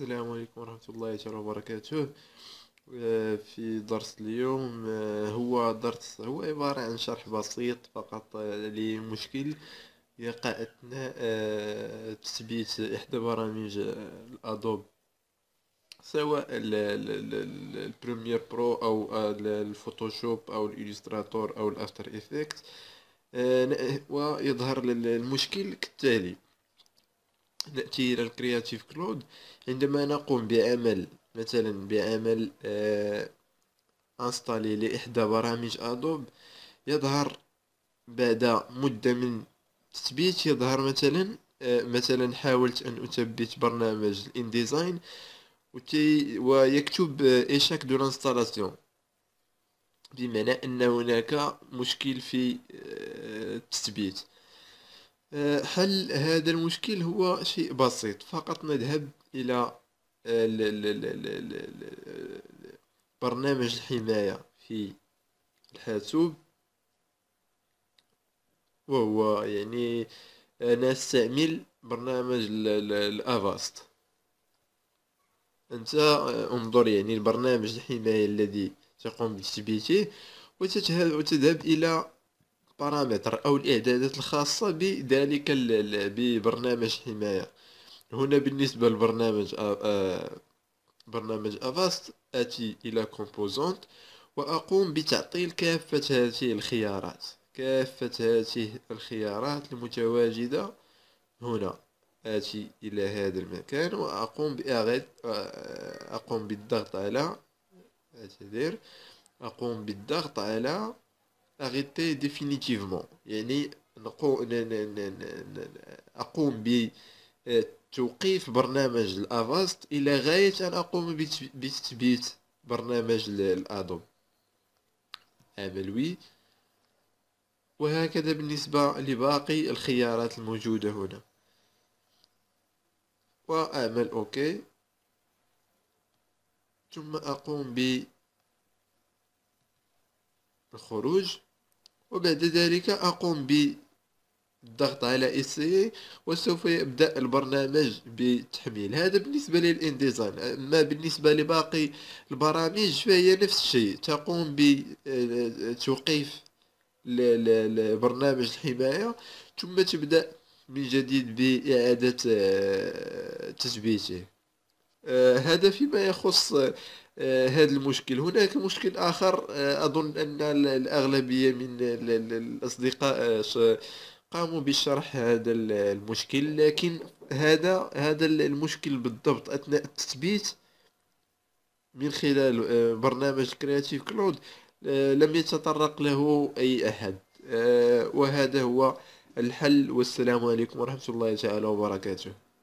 السلام عليكم ورحمة الله تعالى وبركاته آه، في درس اليوم آه، هو درس هو عبارة عن شرح بسيط فقط آه، لمشكل يقع أثناء تثبيت إحدى برامج الأدوب سواء البريمير برو أو الفوتوشوب أو الإليستراتور أو الأفتر إفكت ويظهر المشكل كالتالي ناتي الى الكرياتيف كلود عندما نقوم بعمل مثلا بعمل انستالي آه، لاحدى برامج ادوب يظهر بعد مده من تثبيت يظهر مثلا آه، مثلا حاولت ان اثبت برنامج الانديزاين ويكتب آه، ايشاك دو لانستالاسيون بمعنى ان هناك مشكل في التثبيت آه، حل هذا المشكل هو شيء بسيط فقط نذهب إلى آه، برنامج الحماية في الحاسوب وهو يعني آه، نستعمل برنامج الافاست انت انظر يعني البرنامج الحماية الذي تقوم بتثبيته وتذهب الى بارامتر أو الإعدادات الخاصة بذلك ببرنامج حماية هنا بالنسبة لبرنامج برنامج أفاست آتي إلى كومبوزونت وأقوم بتعطيل كافة هذه الخيارات كافة هذه الخيارات المتواجدة هنا آتي إلى هذا المكان وأقوم بأغد أقوم بالضغط على اعتذر أقوم بالضغط على أغيتي ديفينيتيفمون يعني نقو... أقوم بتوقيف برنامج الأفاست إلى غاية أن أقوم بتثبيت برنامج الأدوب أعمل وي وهكذا بالنسبة لباقي الخيارات الموجودة هنا وأعمل أوكي ثم أقوم بالخروج وبعد ذلك أقوم بالضغط على إسي وسوف يبدأ البرنامج بتحميل هذا بالنسبة للإنديزاين أما بالنسبة لباقي البرامج فهي نفس الشيء تقوم بتوقيف برنامج الحماية ثم تبدأ من جديد بإعادة تثبيته آه، هذا فيما يخص آه، هذا المشكل هناك مشكل آخر آه، أظن أن الأغلبية من الأصدقاء آه، قاموا بشرح هذا المشكل لكن هذا هذا المشكل بالضبط أثناء التثبيت من خلال برنامج كرياتيف كلود لم يتطرق له أي أحد وهذا هو الحل والسلام عليكم ورحمة الله تعالى وبركاته